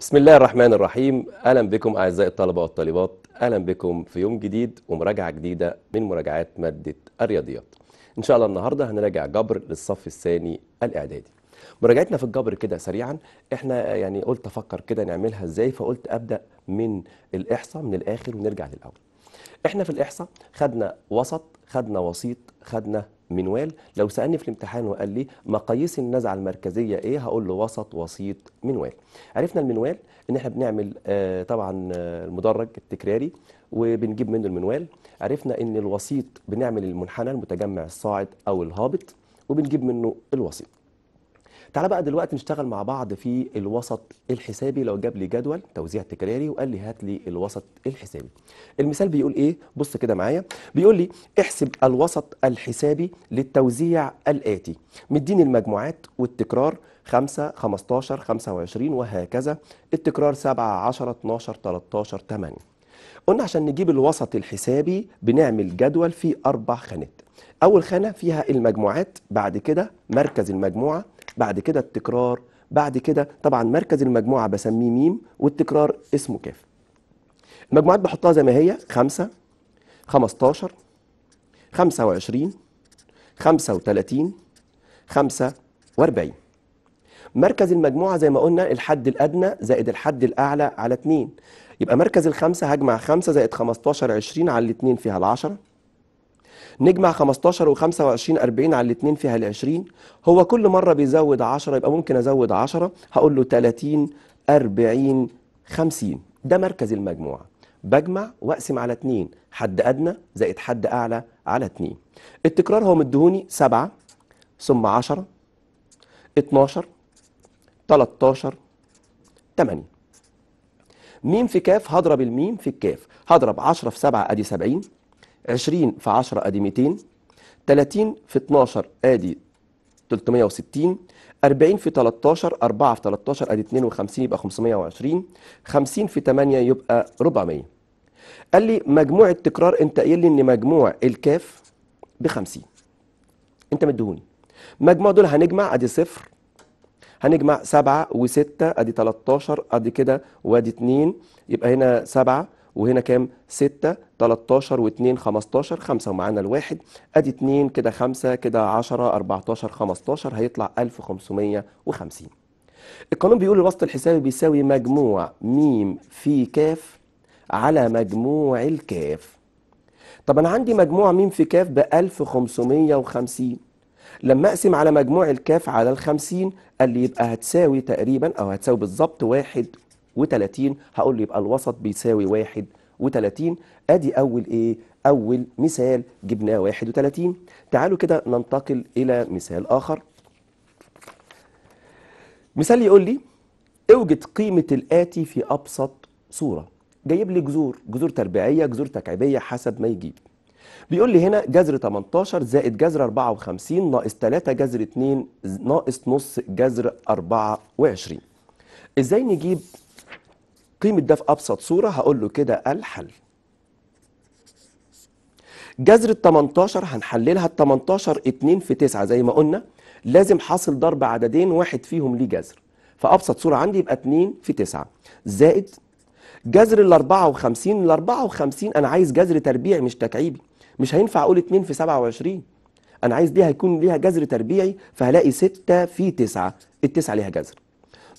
بسم الله الرحمن الرحيم اهلا بكم اعزائي الطلبه والطالبات اهلا بكم في يوم جديد ومراجعه جديده من مراجعات ماده الرياضيات ان شاء الله النهارده هنراجع جبر للصف الثاني الاعدادي مراجعتنا في الجبر كده سريعا احنا يعني قلت افكر كده نعملها ازاي فقلت ابدا من الاحصاء من الاخر ونرجع للاول احنا في الاحصاء خدنا وسط خدنا وسيط خدنا منوال لو سالني في الامتحان وقال لي مقاييس النزعه المركزيه ايه هقول له وسط وسيط منوال عرفنا المنوال ان احنا بنعمل آه طبعا آه، المدرج التكراري وبنجيب منه المنوال عرفنا ان الوسيط بنعمل المنحنى المتجمع الصاعد او الهابط وبنجيب منه الوسيط تعال بقى دلوقتي نشتغل مع بعض في الوسط الحسابي لو جاب لي جدول توزيع تكراري وقال لي هات لي الوسط الحسابي المثال بيقول ايه بص كده معايا بيقول لي احسب الوسط الحسابي للتوزيع الاتي مديني المجموعات والتكرار 5 15 25 وهكذا التكرار 7 10 12 13 8 قلنا عشان نجيب الوسط الحسابي بنعمل جدول فيه اربع خانات اول خانه فيها المجموعات بعد كده مركز المجموعه بعد كده التكرار بعد كده طبعا مركز المجموعه بسميه ميم والتكرار اسمه كاف المجموعات بحطها زي ما هي 5 15 25 35 45 مركز المجموعة زي ما قلنا الحد الأدنى زائد الحد الأعلى على 2 يبقى مركز الخمسة هجمع 5 زائد 15 20 على 2 فيها ال 10 نجمع 15 و25 40 على الاثنين فيها ال20 هو كل مره بيزود 10 يبقى ممكن ازود 10 هقول له 30 40 50 ده مركز المجموعه بجمع واقسم على 2 حد ادنى زائد حد اعلى على 2 التكرار هو مديهوني 7 ثم 10 12 13 8 ميم في كاف هضرب الميم في الكاف هضرب 10 في 7 ادي 70 20 في 10 ادي 200 30 في 12 ادي 360 40 في 13 4 في 13 ادي 52 يبقى 520 50 في 8 يبقى 400 قال لي مجموع التكرار انت قايل لي ان مجموع الكاف ب 50 انت مديهوني مجموع دول هنجمع ادي صفر هنجمع 7 و6 ادي 13 ادي كده وادي 2 يبقى هنا 7 وهنا كام 6 13 و2 15 5 ومعانا الواحد ادي 2 كده 5 كده 10 14 15 هيطلع 1550 القانون بيقول الوسط الحسابي بيساوي مجموع م في ك على مجموع الكاف طب انا عندي مجموع م في ك ب 1550 لما اقسم على مجموع الكاف على ال 50 قال لي يبقى هتساوي تقريبا او هتساوي بالظبط واحد و30 هقول له يبقى الوسط بيساوي 31 ادي اول ايه اول مثال جبناه 31 تعالوا كده ننتقل الى مثال اخر مثال يقول لي اوجد قيمة الآتي في أبسط صورة جايب لي جذور جذور تربيعية جذور تكعيبية حسب ما يجيب بيقول لي هنا جذر 18 زائد جذر 54 ناقص 3 جذر 2 ناقص نص جذر 24 ازاي نجيب قيمة ده في أبسط صورة هقول له كده الحل جذر ال 18 هنحللها ال 18 2 في 9 زي ما قلنا لازم حاصل ضرب عددين واحد فيهم ليه جذر فأبسط صورة عندي يبقى 2 في 9 زائد جذر ال 54 ال 54 أنا عايز جذر تربيعي مش تكعيبي مش هينفع أقول 2 في 27 أنا عايز دي هيكون ليها جذر تربيعي فهلاقي 6 في 9 التسعة ليها جذر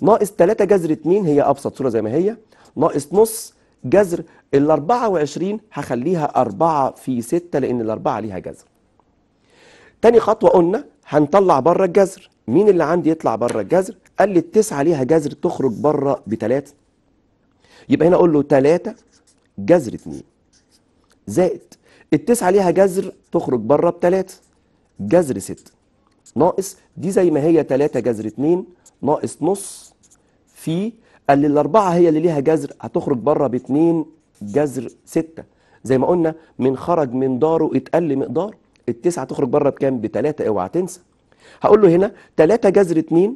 ناقص 3 جذر 2 هي أبسط صورة زي ما هي ناقص نص جذر ال 24 هخليها 4 في 6 لان ال 4 ليها جذر. تاني خطوه قلنا هنطلع بره الجذر، مين اللي عندي يطلع بره الجذر؟ قال لي التسعه ليها جذر تخرج بره 3. يبقى هنا اقول له 3 جذر 2 زائد التسعه ليها جذر تخرج بره بتلاته جذر 6 ناقص دي زي ما هي 3 جذر 2 ناقص نص في قال لي الأربعة هي اللي ليها جذر هتخرج بره باتنين جذر ستة زي ما قلنا من خرج من داره اتقل مقدار التسعة تخرج بره بكام بتلاتة اوعى تنسى هقول له هنا تلاتة جذر اتنين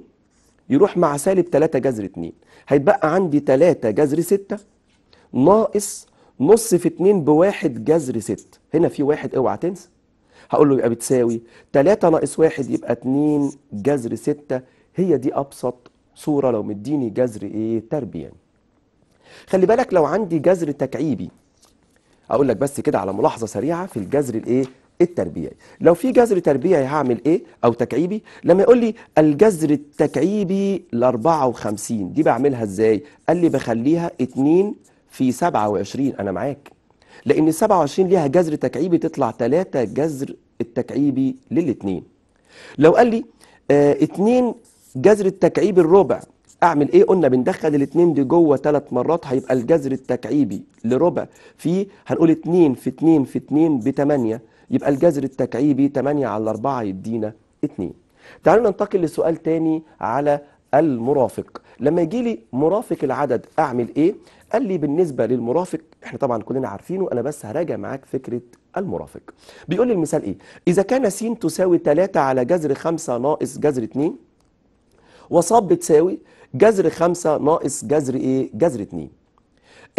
يروح مع سالب تلاتة جذر اتنين هيتبقى عندي تلاتة جذر ستة ناقص نص في اتنين بواحد جذر ستة هنا في واحد اوعى تنسى هقول له يبقى بتساوي تلاتة ناقص واحد يبقى اتنين جذر ستة هي دي ابسط صورة لو مديني جذر ايه تربية خلي بالك لو عندي جذر تكعيبي اقول لك بس كده على ملاحظة سريعة في الجذر الايه التربيعي لو في جذر تربيعي هعمل ايه او تكعيبي لما يقول لي الجذر التكعيبي ل 54 دي بعملها ازاي قال لي بخليها 2 في 27 انا معاك لان 27 ليها جذر تكعيبي تطلع 3 جذر التكعيبي للاثنين لو قال لي 2 آه جذر التكعيب الربع اعمل ايه قلنا بندخل الاتنين دي جوه ثلاث مرات هيبقى الجذر التكعيبي لربع في هنقول 2 في 2 في 2 ب 8 يبقى الجذر التكعيبي 8 على 4 يدينا 2 تعالوا ننتقل لسؤال تاني على المرافق لما يجي لي مرافق العدد اعمل ايه قال لي بالنسبه للمرافق احنا طبعا كلنا عارفينه انا بس هراجع معاك فكره المرافق بيقول لي المثال ايه اذا كان س تساوي 3 على جذر 5 ناقص جذر 2 وصاب بتساوي جذر 5 ناقص جذر ايه جذر 2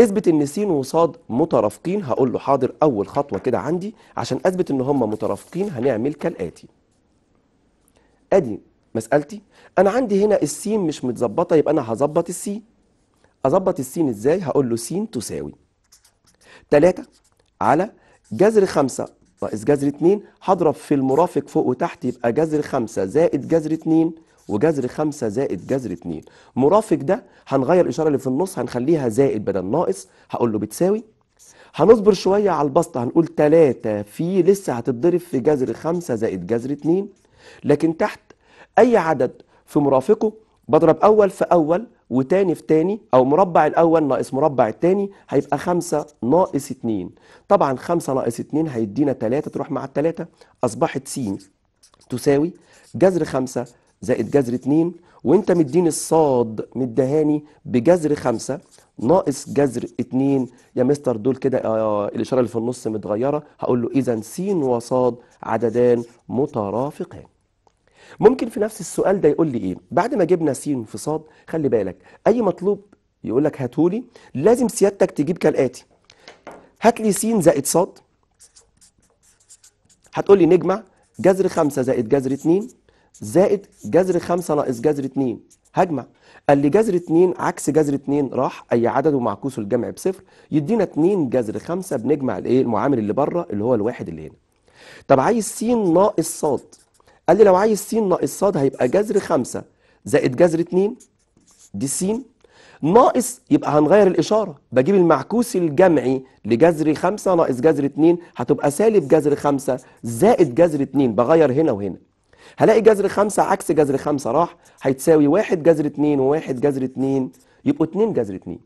اثبت ان س وصاد مترافقين هقول له حاضر اول خطوه كده عندي عشان اثبت ان هم مترافقين هنعمل كالاتي ادي مسالتي انا عندي هنا السين مش متظبطه يبقى انا هظبط السين اظبط السين ازاي هقول له س تساوي 3 على جذر 5 ناقص جذر 2 هضرب في المرافق فوق وتحت يبقى جذر 5 زائد جذر 2 وجذر 5 زائد جذر 2 مرافق ده هنغير الإشارة اللي في النص هنخليها زائد بدل ناقص هقول له بتساوي هنصبر شوية على البسط هنقول 3 في لسه هتتضرب في جذر 5 زائد جذر 2 لكن تحت أي عدد في مرافقه بضرب أول في أول وتاني في تاني أو مربع الأول ناقص مربع التاني هيبقى 5 ناقص 2 طبعا 5 ناقص 2 هيدينا 3 تروح مع ال 3 أصبحت س تساوي جذر 5 زائد جذر 2 وانت مديني الصاد مدهاني بجذر 5 ناقص جذر 2 يا مستر دول كده آه،, آه الاشاره اللي في النص متغيره هقول له اذا س وصاد عددان مترافقان ممكن في نفس السؤال ده يقول لي ايه بعد ما جبنا س في صاد خلي بالك اي مطلوب يقول لك هاتولي لازم سيادتك تجيب كالاتي هات لي س زائد صاد هتقول لي نجمع جذر 5 زائد جذر 2 زائد جذر 5 ناقص جذر 2 هجمع قال لي جذر 2 عكس جذر 2 راح اي عدد ومعكوسه الجمع بصفر يدينا 2 جذر 5 بنجمع الايه المعامل اللي بره اللي هو الواحد اللي هنا طب عايز س ناقص ص قال لي لو عايز س ناقص ص هيبقى جذر 5 زائد جذر 2 دي س ناقص يبقى هنغير الإشارة بجيب المعكوس الجمعي لجذر 5 ناقص جذر 2 هتبقى سالب جذر 5 زائد جذر 2 بغير هنا وهنا هلاقي جذر خمسة عكس جذر خمسة راح هيتساوي واحد جذر اتنين وواحد جذر اتنين يبقوا اتنين جذر اتنين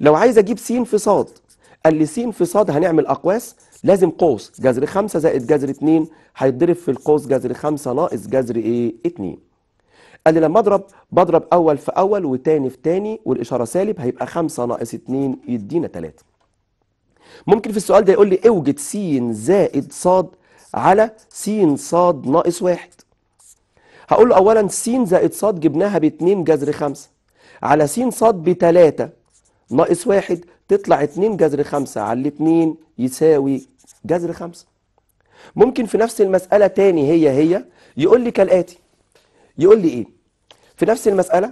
لو عايز اجيب س في ص قال لي س في ص هنعمل اقواس لازم قوس جذر خمسة زائد جذر اتنين هيتضرب في القوس جذر خمسة ناقص جذر ايه اتنين قال لي لما اضرب بضرب اول في اول وتاني في تاني والاشاره سالب هيبقى خمسة ناقص اتنين يدينا تلاتة ممكن في السؤال ده يقول لي اوجد س زائد ص على س ص ناقص واحد هقول له أولا س زائد ص جبناها ب 2 جذر 5 على س ص ب 3 ناقص 1 تطلع 2 جذر 5 على 2 يساوي جذر 5 ممكن في نفس المسألة تاني هي هي يقول لي كالآتي يقول لي إيه في نفس المسألة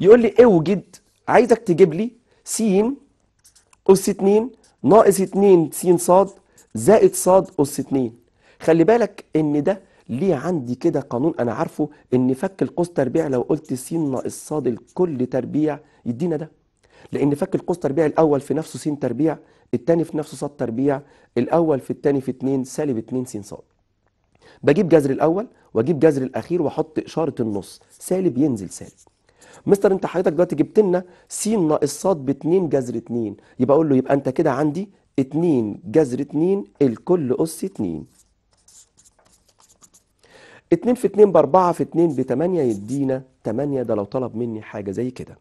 يقول لي اوجد إيه عايزك تجيب لي س أس 2 ناقص 2 س ص زائد ص أس 2 خلي بالك إن ده ليه عندي كده قانون انا عارفه ان فك القوس تربيع لو قلت س ناقص ص لكل تربيع يدينا ده لان فك القوس تربيع الاول في نفسه س تربيع الثاني في نفسه ص تربيع الاول في الثاني في 2 سالب 2 س ص بجيب جذر الاول واجيب جذر الاخير واحط اشاره النص سالب ينزل سالب مستر انت حضرتك دلوقتي جبت لنا س ناقص ص ب 2 جذر 2 يبقى اقول له يبقى انت كده عندي 2 جذر 2 الكل اس 2 2 في 2 ب 4 في 2 ب 8 يدينا 8 ده لو طلب مني حاجه زي كده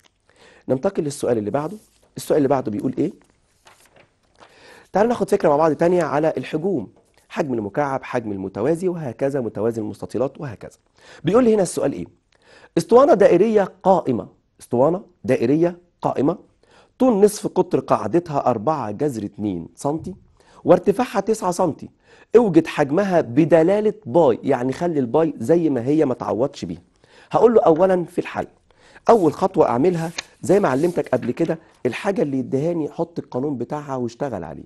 ننتقل للسؤال اللي بعده السؤال اللي بعده بيقول ايه تعالوا ناخد فكره مع بعض تانية على الحجوم حجم المكعب حجم المتوازي وهكذا متوازي المستطيلات وهكذا بيقول لي هنا السؤال ايه اسطوانه دائريه قائمه اسطوانه دائريه قائمه طول نصف قطر قاعدتها 4 جذر 2 سم وارتفاعها 9 سم اوجد حجمها بدلالة باي يعني خلي الباي زي ما هي ما تعوضش بيها هقول له اولا في الحل اول خطوة اعملها زي ما علمتك قبل كده الحاجة اللي يدهاني حط القانون بتاعها واشتغل عليه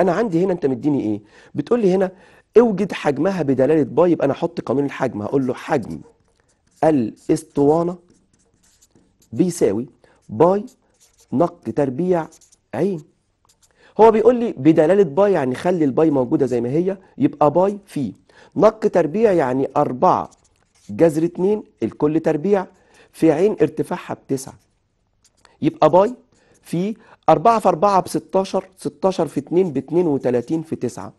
انا عندي هنا انت مديني ايه بتقول لي هنا اوجد حجمها بدلالة باي يبقى انا احط قانون الحجم هقول له حجم الاسطوانة بيساوي باي نق تربيع عين هو بيقول لي بدلالة باي يعني خلي الباي موجودة زي ما هي يبقى باي في نق تربيع يعني أربعة جذر 2 الكل تربيع في عين ارتفاعها بتسعة يبقى باي في 4 في 4 ب 16 16 في 2 ب 32 في 9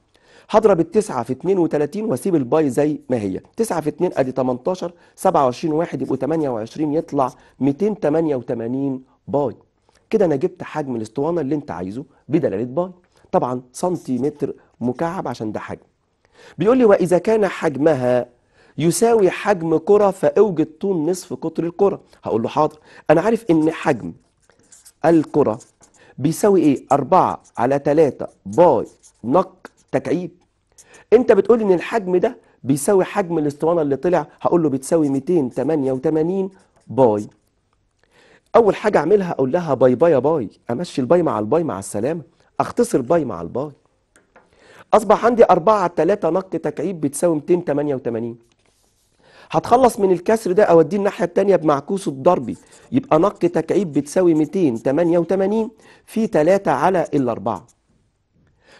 هضرب التسعة في 32 واسيب الباي زي ما هي 9 في 2 ادي 18 27 واحد يبقوا 28 يطلع 288 باي كده انا جبت حجم الاسطوانه اللي انت عايزه بدلاله باي طبعا سنتيمتر مكعب عشان ده حجم بيقول لي واذا كان حجمها يساوي حجم كره فاوجد طول نصف قطر الكره هقول له حاضر انا عارف ان حجم الكره بيساوي ايه 4 على 3 باي نق تكعيب انت بتقول ان الحجم ده بيساوي حجم الاسطوانه اللي طلع هقول له بتساوي 288 باي اول حاجه اعملها اقول لها باي باي يا باي امشي الباي مع الباي مع السلامه اختصر باي مع الباي اصبح عندي 4 على 3 نق تكعيب بتساوي 288 هتخلص من الكسر ده اوديه الناحيه الثانيه بمعكوس الضربي يبقى نق تكعيب بتساوي 288 في 3 على الأربعة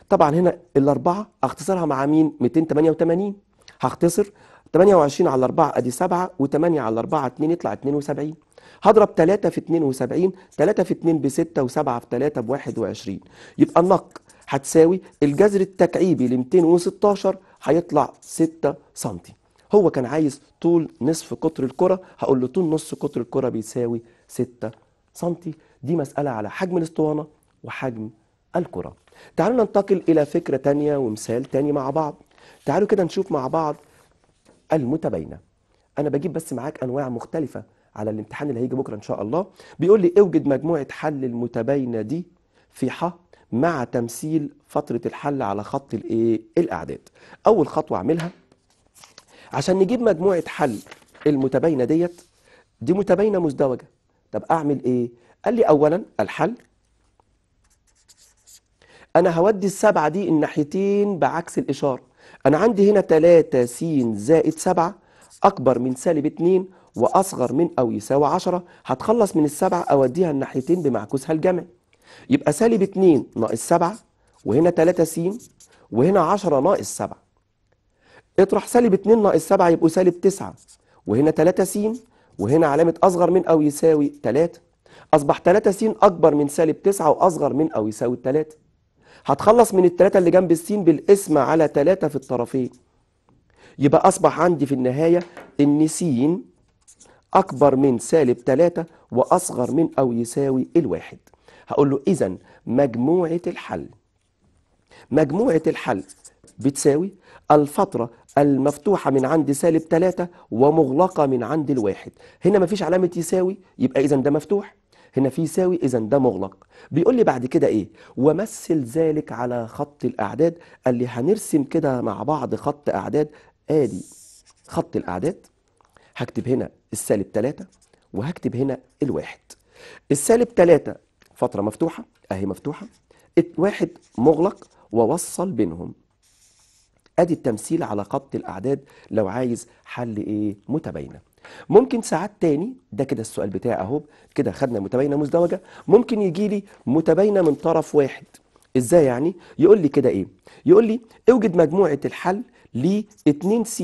طبعا هنا الأربعة اختصرها مع مين 288 هختصر 28 على 4 ادي 7 و8 على 4 2 يطلع 72 هضرب 3 في 72 3 في 2 ب 6 و7 في 3 ب 21 يبقى النق هتساوي الجذر التكعيبي ل 216 هيطلع 6 سم هو كان عايز طول نصف قطر الكرة هقول له طول نص قطر الكرة بيساوي 6 سم دي مسألة على حجم الاسطوانة وحجم الكرة تعالوا ننتقل إلى فكرة ثانيه ومثال ثاني مع بعض تعالوا كده نشوف مع بعض المتباينة أنا بجيب بس معاك أنواع مختلفة على الامتحان اللي هيجي بكره ان شاء الله بيقول لي اوجد مجموعه حل المتباينه دي في ح مع تمثيل فتره الحل على خط الايه الاعداد اول خطوه اعملها عشان نجيب مجموعه حل المتباينه ديت دي متباينه مزدوجه طب اعمل ايه قال لي اولا الحل انا هودي السبعه دي الناحيتين بعكس الاشاره انا عندي هنا 3 س زائد 7 اكبر من سالب 2 واصغر من او يساوي 10 هتخلص من السبعه اوديها الناحيتين بمعكوسها الجمعي يبقى سالب 2 ناقص 7 وهنا 3 س وهنا 10 ناقص 7 اطرح سالب 2 ناقص 7 يبقوا سالب 9 وهنا 3 س وهنا علامه اصغر من او يساوي 3 اصبح 3 س اكبر من سالب 9 واصغر من او يساوي 3 هتخلص من الثلاثة اللي جنب السين بالقسمة على ثلاثة في الطرفين يبقى أصبح عندي في النهاية إن سين أكبر من سالب 3 وأصغر من أو يساوي الواحد هقول له إذا مجموعة الحل مجموعة الحل بتساوي الفترة المفتوحة من عند سالب 3 ومغلقة من عند الواحد هنا مفيش علامة يساوي يبقى إذا ده مفتوح هنا في يساوي إذا ده مغلق بيقول لي بعد كده إيه ومثل ذلك على خط الأعداد قال لي هنرسم كده مع بعض خط أعداد آدي خط الأعداد هكتب هنا السالب 3 وهكتب هنا الواحد السالب 3 فترة مفتوحة أهي مفتوحة واحد مغلق ووصل بينهم ادي التمثيل على خط الاعداد لو عايز حل ايه متباينه ممكن ساعات تاني ده كده السؤال بتاعي اهو كده خدنا متباينه مزدوجه ممكن يجي لي متباينه من طرف واحد ازاي يعني يقول لي كده ايه يقول لي اوجد مجموعه الحل ل 2 س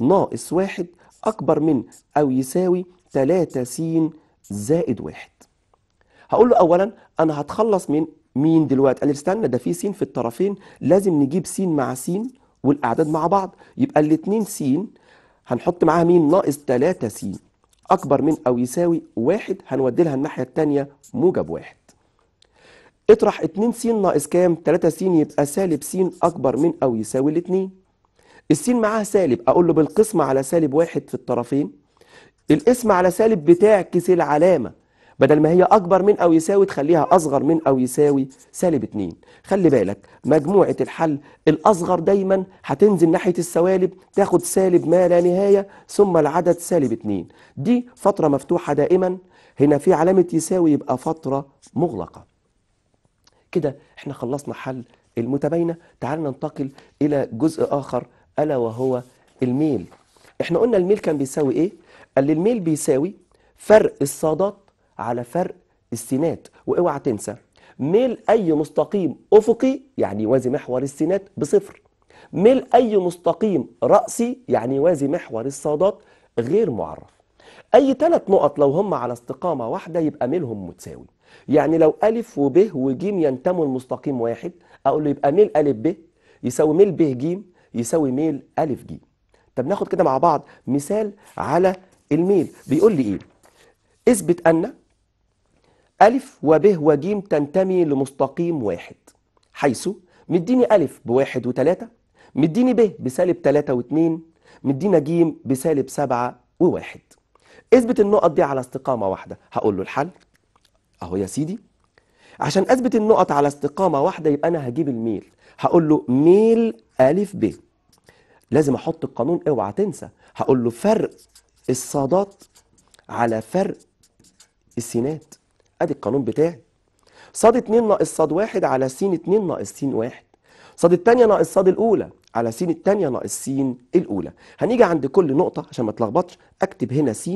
ناقص واحد أكبر من أو يساوي 3 س زائد واحد هقول له أولا أنا هتخلص من مين دلوقتي قال لي استنى ده في س في الطرفين لازم نجيب س مع س والأعداد مع بعض يبقى الاتنين س هنحط معاها مين ناقص 3 س أكبر من أو يساوي واحد هنودي لها الناحية التانية موجب واحد اطرح 2 س ناقص كام 3 س يبقى سالب س أكبر من أو يساوي الاتنين السين معاها سالب اقول له بالقسمة على سالب واحد في الطرفين القسمة على سالب بتعكس العلامة بدل ما هي أكبر من أو يساوي تخليها أصغر من أو يساوي سالب 2 خلي بالك مجموعة الحل الأصغر دايما هتنزل ناحية السوالب تاخد سالب ما لا نهاية ثم العدد سالب 2 دي فترة مفتوحة دائما هنا في علامة يساوي يبقى فترة مغلقة كده احنا خلصنا حل المتباينة تعال ننتقل إلى جزء آخر ألا وهو الميل احنا قلنا الميل كان بيساوي ايه قال لي الميل بيساوي فرق الصادات على فرق السينات واوعى تنسى ميل اي مستقيم افقي يعني يوازي محور السينات بصفر ميل اي مستقيم راسي يعني يوازي محور الصادات غير معرف اي ثلاث نقط لو هم على استقامه واحده يبقى ميلهم متساوي يعني لو الف وب وج ينتموا لمستقيم واحد اقول له يبقى ميل الف ب يساوي ميل ب ج يساوي ميل ألف جي طب ناخد كده مع بعض مثال على الميل بيقول لي إيه اثبت أن ألف و ج تنتمي لمستقيم واحد حيث مديني ألف بواحد وتلاتة مديني ب بسالب تلاتة واتنين مدينا ج بسالب سبعة وواحد اثبت النقط دي على استقامة واحدة هقول له الحل أهو يا سيدي عشان اثبت النقط على استقامه واحده يبقى انا هجيب الميل هقول له ميل الف ب لازم احط القانون اوعى تنسى هقول له فرق الصادات على فرق السينات ادي القانون بتاعي صاد 2 ناقص صاد 1 على س 2 ناقص س 1 صاد الثانيه ناقص صاد الاولى على س الثانيه ناقص س الاولى هنيجي عند كل نقطه عشان ما تلخبطش اكتب هنا س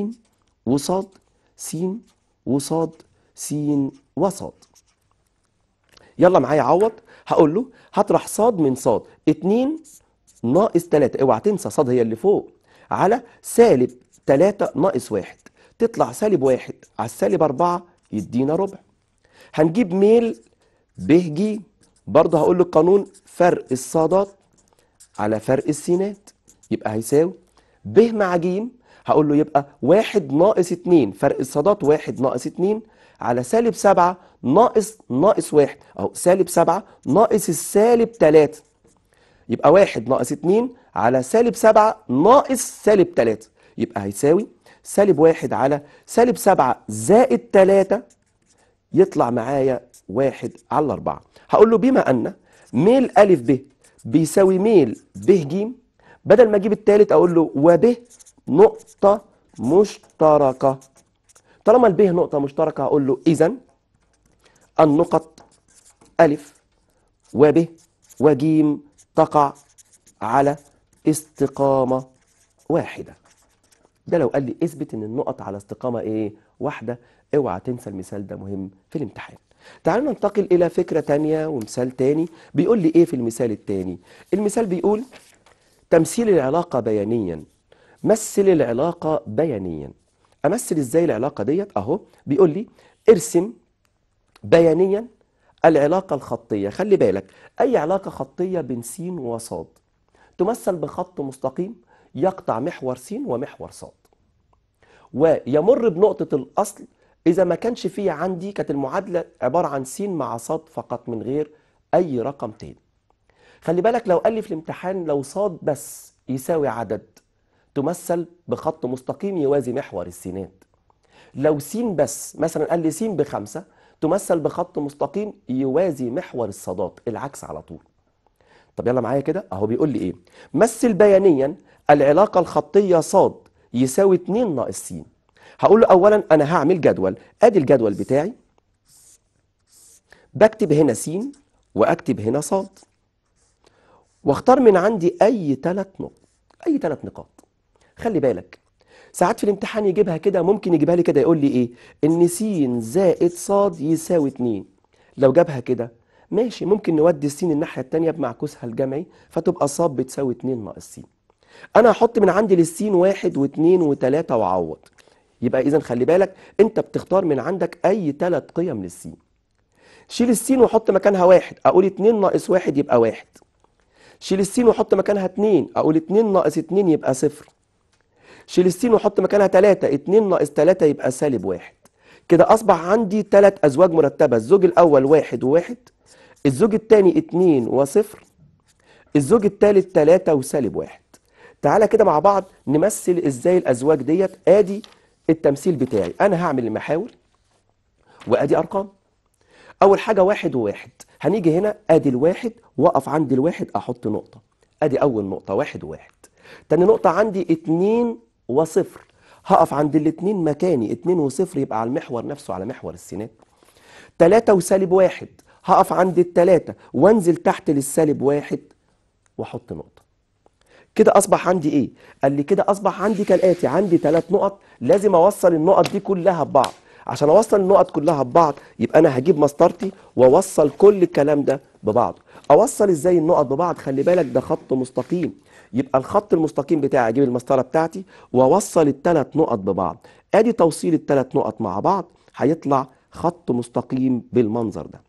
وصاد س وصاد س وصاد يلا معايا عوض هقول له هطرح صاد من صاد 2 ناقص 3 اوعى تنسى صاد هي اللي فوق على سالب 3 ناقص 1 تطلع سالب 1 على السالب 4 يدينا ربع هنجيب ميل ب ج برضه هقول له القانون فرق الصادات على فرق السينات يبقى هيساوي ب مع ج هقول له يبقى 1 ناقص 2 فرق الصادات 1 ناقص 2 على سالب 7 ناقص ناقص واحد اهو سالب سبعة ناقص السالب تلاتة يبقى واحد ناقص اتنين على سالب سبعة ناقص سالب تلاتة يبقى هيساوي سالب واحد على سالب سبعة زائد تلاتة يطلع معايا واحد على أربعة هقول له بما أن ميل أ ب بيساوي ميل ب ج بدل ما أجيب التالت أقول له وب نقطة مشتركة طالما الب نقطة مشتركة هقول له إذا النقط ألف وب وجيم تقع على استقامة واحدة ده لو قال لي اثبت ان النقط على استقامة ايه واحدة اوعى تنسى المثال ده مهم في الامتحان تعالوا ننتقل الى فكرة تانية ومثال تاني بيقول لي ايه في المثال التاني المثال بيقول تمثيل العلاقة بيانيا مثل العلاقة بيانيا امثل ازاي العلاقة ديت اهو بيقول لي ارسم بيانيا العلاقة الخطية خلي بالك أي علاقة خطية بين س وصاد تمثل بخط مستقيم يقطع محور س ومحور صاد ويمر بنقطة الأصل إذا ما كانش فيه عندي كانت المعادلة عبارة عن س مع صاد فقط من غير أي رقم تاني خلي بالك لو قال لي في الامتحان لو صاد بس يساوي عدد تمثل بخط مستقيم يوازي محور السينات لو س بس مثلا قال لي س بخمسة تمثل بخط مستقيم يوازي محور الصادات العكس على طول طب يلا معايا كده اهو بيقول لي ايه مثل بيانيا العلاقه الخطيه صاد يساوي 2 ناقص س هقول له اولا انا هعمل جدول ادي الجدول بتاعي بكتب هنا س واكتب هنا صاد واختار من عندي اي ثلاث نقط اي ثلاث نقاط خلي بالك ساعات في الامتحان يجيبها كده ممكن يجيبها لي كده يقول لي ايه ان س زائد ص يساوي 2 لو جابها كده ماشي ممكن نودي السين الناحيه الثانيه بمعكوسها الجمعي فتبقى ص بتساوي 2 ناقص س انا هحط من عندي للسين 1 و2 و3 واعوض يبقى اذا خلي بالك انت بتختار من عندك اي ثلاث قيم للسين شيل السين وحط مكانها واحد اقول 2 ناقص 1 يبقى 1 شيل السين وحط مكانها 2 اقول 2 ناقص 2 يبقى صفر شيل السين وحط مكانها 3 2 ناقص 3 يبقى سالب 1 كده اصبح عندي 3 ازواج مرتبه الزوج الاول 1 و1 الزوج الثاني 2 وصفر الزوج الثالث 3 وسالب 1 تعالى كده مع بعض نمثل ازاي الازواج ديت ادي التمثيل بتاعي انا هعمل المحاور وادي ارقام اول حاجه 1 و1 هنيجي هنا ادي الواحد واقف عند الواحد احط نقطه ادي اول نقطه 1 و1 تاني نقطه عندي اتنين وصفر هقف عند الاتنين مكاني اتنين وصفر يبقى على المحور نفسه على محور السينات تلاتة وسالب واحد هقف عند التلاتة وانزل تحت للسالب واحد واحط نقطة كده اصبح عندي ايه؟ قال لي كده اصبح عندي كالاتي عندي تلات نقط لازم اوصل النقط دي كلها ببعض عشان اوصل النقط كلها ببعض يبقى انا هجيب مسطرتي واوصل كل الكلام ده ببعضه اوصل ازاي النقط ببعض خلي بالك ده خط مستقيم يبقى الخط المستقيم بتاعي اجيب المسطره بتاعتي واوصل الثلاث نقط ببعض ادي توصيل الثلاث نقط مع بعض هيطلع خط مستقيم بالمنظر ده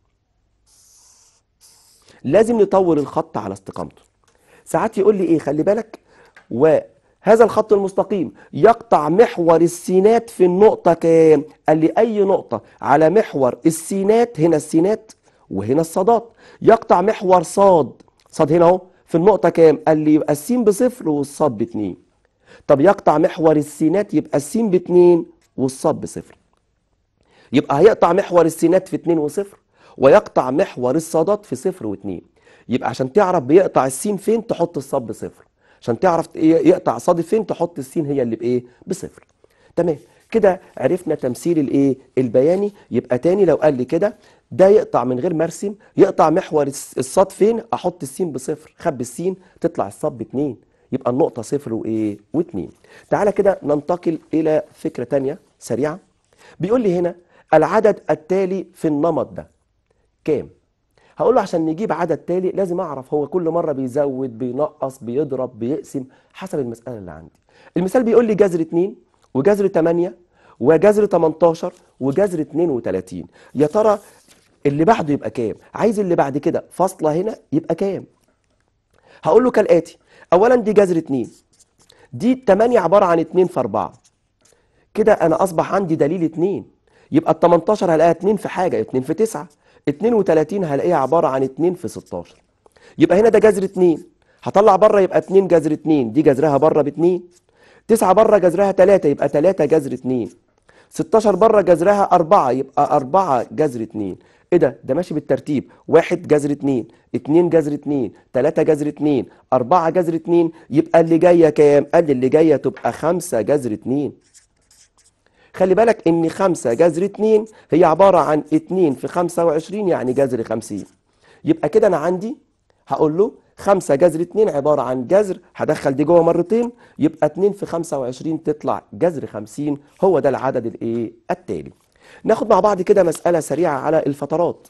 لازم نطور الخط على استقامته ساعات يقول لي ايه خلي بالك وهذا الخط المستقيم يقطع محور السينات في النقطة كام قال لي أي نقطة على محور السينات هنا السينات وهنا الصادات يقطع محور صاد صاد هنا اهو في النقطة كام؟ قال لي يبقى السين بصفر والصاد باتنين طب يقطع محور السينات يبقى السين باتنين والصاد بصفر يبقى هيقطع محور السينات في اتنين وصفر ويقطع محور الصادات في صفر واتنين يبقى عشان تعرف بيقطع السين فين تحط الصاد بصفر عشان تعرف يقطع صاد فين تحط السين هي اللي بايه؟ بصفر تمام كده عرفنا تمثيل الايه البياني يبقى تاني لو قال لي كده ده يقطع من غير مرسم يقطع محور الصاد فين احط السين بصفر خبي السين تطلع الصاد باتنين يبقى النقطه صفر وايه واتنين تعالى كده ننتقل الى فكره تانية سريعه بيقول لي هنا العدد التالي في النمط ده كام هقول له عشان نجيب عدد تالي لازم اعرف هو كل مره بيزود بينقص بيضرب بيقسم حسب المساله اللي عندي المثال بيقول لي جذر 2 وجذر 8 وجذر 18 وجذر 32 يا ترى اللي بعده يبقى كام عايز اللي بعد كده فاصلة هنا يبقى كام هقول له كالآتي أولا دي جذر 2 دي 8 عبارة عن 2 في 4 كده أنا أصبح عندي دليل 2 يبقى ال 18 هلاقيها 2 في حاجة 2 في 9 32 هلاقيها عبارة عن 2 في 16 يبقى هنا ده جذر 2 هطلع بره يبقى 2 جذر 2 دي جذرها بره ب 2 9 بره جذرها 3 يبقى 3 جذر 2 16 بره جذرها 4 يبقى 4 جذر 2 ايه ده ده ماشي بالترتيب 1 جذر 2 2 جذر 2 3 جذر 2 4 جذر 2 يبقى اللي جايه كام قال لي اللي جايه تبقى 5 جذر 2 خلي بالك ان 5 جذر 2 هي عباره عن 2 في 25 يعني جذر 50 يبقى كده انا عندي هقول له 5 جذر 2 عبارة عن جذر هدخل دي جوه مرتين يبقى 2 في 25 تطلع جذر 50 هو ده العدد الايه التالي ناخد مع بعض كده مسألة سريعة على الفترات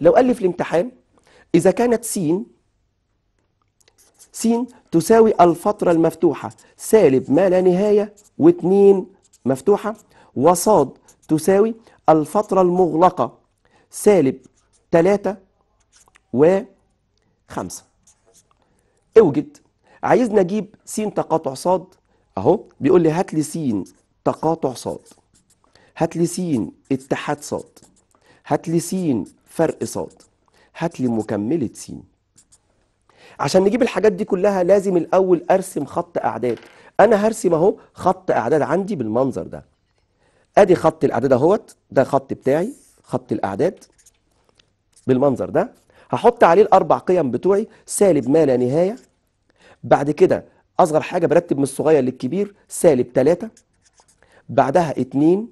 لو قال لي في الامتحان إذا كانت س س تساوي الفترة المفتوحة سالب ما لا نهاية و2 مفتوحة وص تساوي الفترة المغلقة سالب 3 و خمسة اوجد عايزني اجيب س تقاطع ص اهو بيقول لي هات لي س تقاطع ص هات لي س اتحاد ص هات لي س فرق ص هات لي مكملة س عشان نجيب الحاجات دي كلها لازم الاول ارسم خط اعداد انا هرسم اهو خط اعداد عندي بالمنظر ده ادي خط الاعداد اهوت ده خط بتاعي خط الاعداد بالمنظر ده هحط عليه الاربع قيم بتوعي سالب ما لا نهايه بعد كده اصغر حاجه برتب من الصغير للكبير سالب 3 بعدها 2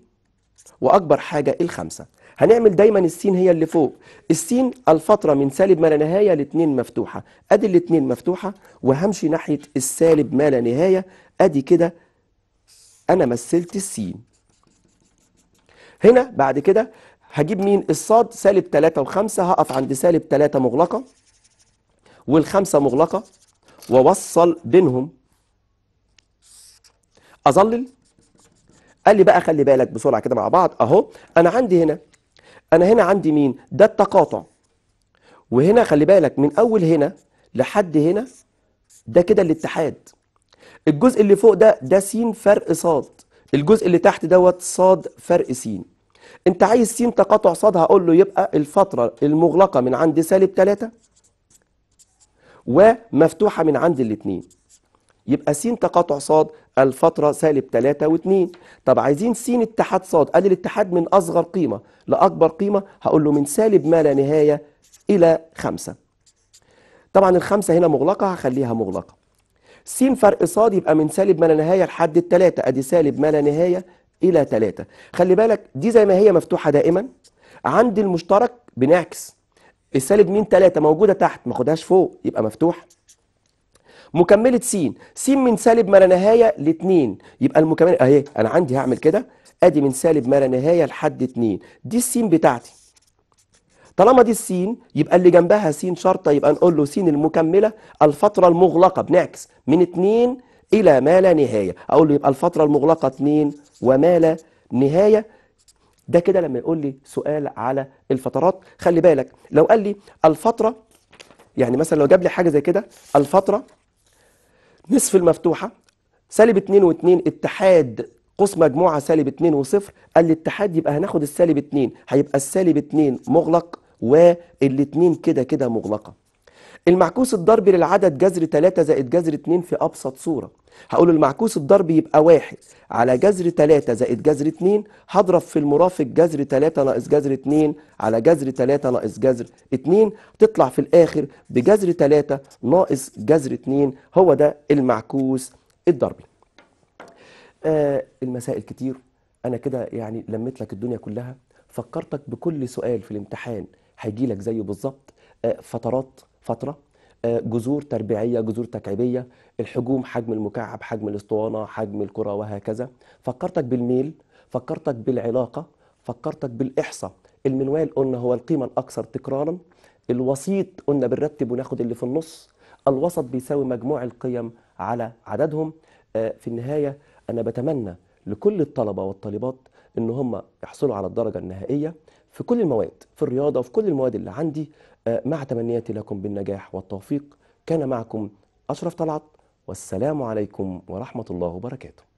واكبر حاجه الخمسه هنعمل دايما السين هي اللي فوق السين الفتره من سالب ما لا نهايه لاتنين مفتوحه ادي الاتنين مفتوحه وهمشي ناحيه السالب ما لا نهايه ادي كده انا مثلت السين هنا بعد كده هجيب مين الصاد سالب 3 و5 هقف عند سالب 3 مغلقة والخمسة مغلقة ووصل بينهم أظلل قال لي بقى خلي بالك بسرعة كده مع بعض أهو أنا عندي هنا أنا هنا عندي مين ده التقاطع وهنا خلي بالك من أول هنا لحد هنا ده كده الاتحاد الجزء اللي فوق ده ده س فرق ص الجزء اللي تحت دوت ص فرق س انت عايز س تقاطع ص هقول له يبقى الفترة المغلقة من عند سالب 3 ومفتوحة من عند الاثنين يبقى س تقاطع ص الفترة سالب 3 و2 طب عايزين س اتحاد ص قال الاتحاد من أصغر قيمة لأكبر قيمة هقول له من سالب ما لا نهاية إلى 5 طبعا الخمسة هنا مغلقة هخليها مغلقة س فرق ص يبقى من سالب ما لا نهاية لحد التلاتة ادي سالب ما لا نهاية إلى 3 خلي بالك دي زي ما هي مفتوحة دائما عندي المشترك بنعكس السالب مين 3 موجودة تحت ما خدهاش فوق يبقى مفتوح مكملة س س من سالب ما لا نهاية ل 2 يبقى المكملة أهي أنا عندي هعمل كده أدي من سالب ما لا نهاية لحد 2 دي الس بتاعتي طالما دي السين يبقى اللي جنبها سين شرطه يبقى نقول له سين المكمله الفتره المغلقه بنعكس من 2 إلى ما لا نهاية أقول له يبقى الفترة المغلقة 2 وما لا نهاية ده كده لما يقول لي سؤال على الفترات خلي بالك لو قال لي الفترة يعني مثلا لو جاب لي حاجة زي كده الفترة نصف المفتوحة سالب 2 و2 اتحاد قوس مجموعة سالب 2 وصفر قال لي اتحاد يبقى هناخد السالب 2 هيبقى السالب 2 مغلق والاثنين كده كده مغلقة المعكوس الضربي للعدد جذر 3 زائد جذر 2 في أبسط صورة هقول المعكوس الضربي يبقى 1 على جذر 3 زائد جذر 2 هضرب في المرافق جذر 3 ناقص جذر 2 على جذر 3 ناقص جذر 2 تطلع في الآخر بجذر 3 ناقص جذر 2 هو ده المعكوس الضربي آه المسائل كتير أنا كده يعني لميت لك الدنيا كلها فكرتك بكل سؤال في الامتحان هيجي لك زيه بالظبط آه فترات فتره آه، جذور تربيعيه جذور تكعيبيه الحجوم حجم المكعب حجم الاسطوانه حجم الكره وهكذا فكرتك بالميل فكرتك بالعلاقه فكرتك بالاحصاء المنوال قلنا هو القيمه الاكثر تكرارا الوسيط قلنا بنرتب وناخد اللي في النص الوسط بيساوي مجموع القيم على عددهم آه، في النهايه انا بتمنى لكل الطلبه والطالبات ان هم يحصلوا على الدرجه النهائيه في كل المواد في الرياضه وفي كل المواد اللي عندي آه، مع تمنياتي لكم بالنجاح والتوفيق كان معكم أشرف طلعت والسلام عليكم ورحمة الله وبركاته